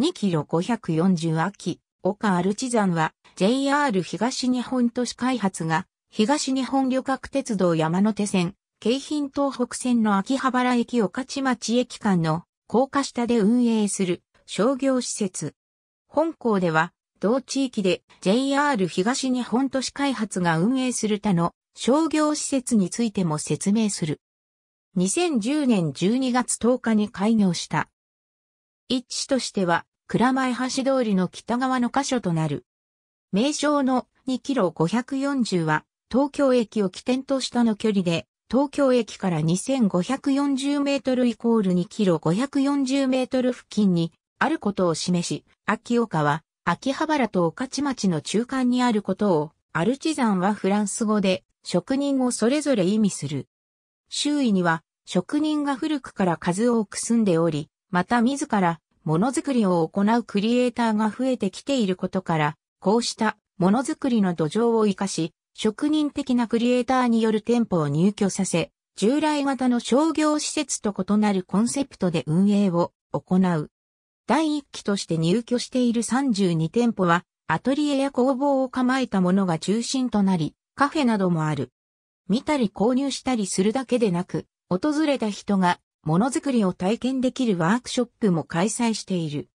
2キロ540秋、岡アルチザンは JR 東日本都市開発が東日本旅客鉄道山手線、京浜東北線の秋葉原駅岡地町駅間の高架下で運営する商業施設。本校では同地域で JR 東日本都市開発が運営する他の商業施設についても説明する。2010年12月10日に開業した一致としては、蔵前橋通りの北側の箇所となる。名称の2キロ540は、東京駅を起点としたの距離で、東京駅から2540メートルイコール2キロ540メートル付近にあることを示し、秋岡は秋葉原と御徒町の中間にあることを、アルチザンはフランス語で職人をそれぞれ意味する。周囲には職人が古くから数多く住んでおり、また自ら、ものづくりを行うクリエイターが増えてきていることから、こうしたものづくりの土壌を活かし、職人的なクリエイターによる店舗を入居させ、従来型の商業施設と異なるコンセプトで運営を行う。第1期として入居している32店舗は、アトリエや工房を構えたものが中心となり、カフェなどもある。見たり購入したりするだけでなく、訪れた人がものづくりを体験できるワークショップも開催している。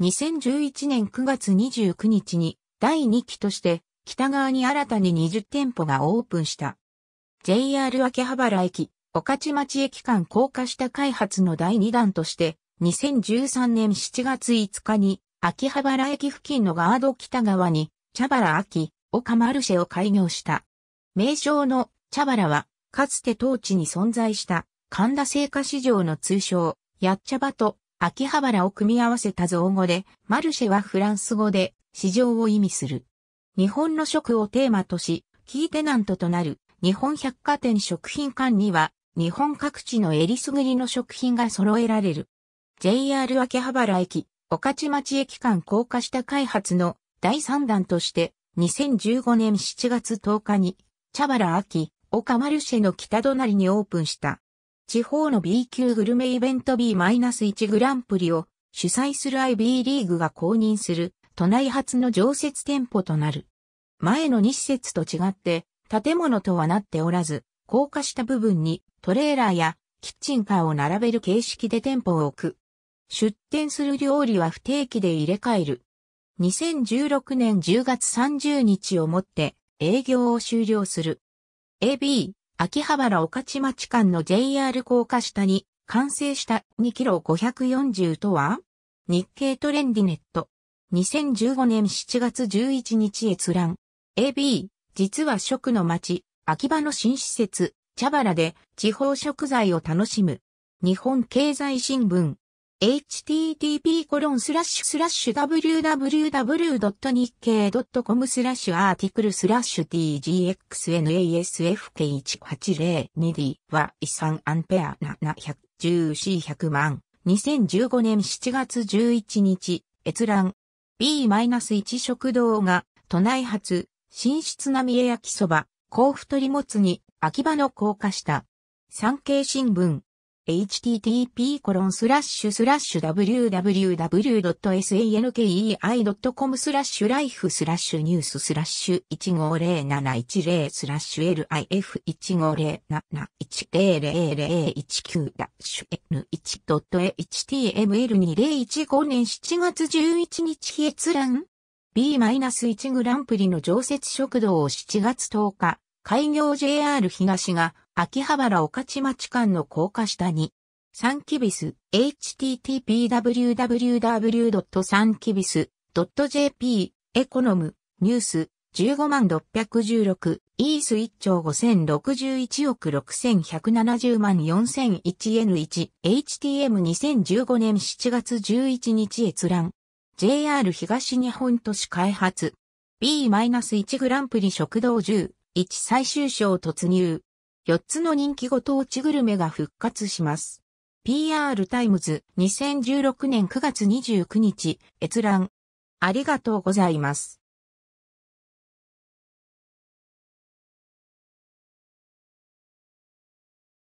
2011年9月29日に第2期として北側に新たに20店舗がオープンした。JR 秋葉原駅、御徒町駅間高架下開発の第2弾として2013年7月5日に秋葉原駅付近のガード北側に茶原秋、岡マルシェを開業した。名称の茶原はかつて当地に存在した神田製菓市場の通称、やっちゃばと秋葉原を組み合わせた造語で、マルシェはフランス語で市場を意味する。日本の食をテーマとし、キーテナントとなる日本百貨店食品館には、日本各地のえりすぐりの食品が揃えられる。JR 秋葉原駅、御徒町駅間高架下開発の第3弾として、2015年7月10日に、茶原秋、岡マルシェの北隣にオープンした。地方の B 級グルメイベント B-1 グランプリを主催する IB リーグが公認する都内初の常設店舗となる。前の2施設と違って建物とはなっておらず、高架した部分にトレーラーやキッチンカーを並べる形式で店舗を置く。出店する料理は不定期で入れ替える。2016年10月30日をもって営業を終了する。AB、秋葉原御徒町間の JR 高架下に完成した2キロ540とは日経トレンディネット。2015年7月11日閲覧。AB、実は食の街、秋葉の新施設、茶原で地方食材を楽しむ。日本経済新聞。http://www.nikkei.com スラッシュアーティクルスラッシュ tgxnasfk1802d は遺産アンペア 710C100 万2015年7月11日閲覧 B-1 食堂が都内発新室並み焼きそば甲府鳥もつに秋葉の高架下産経新聞 http://www.sankei.com スラッシュライフスラッシュニューススラッシュ150710スラッシュ LIF1507100019 ダッシュ N1.html2015 年7月11日閲覧 B-1 グランプリの常設食堂を7月10日、開業 JR 東が秋葉原御徒町間の高架下に、サンキビス、http://www.sankibis.jp、エコノム、ニュース、15万616、イース1兆5061億6170万 4001N1、HTM2015 年7月11日閲覧。JR 東日本都市開発。B-1 グランプリ食堂10、1最終章突入。4つの人気ご当地グルメが復活します。PR タイムズ2016年9月29日閲覧ありがとうございます。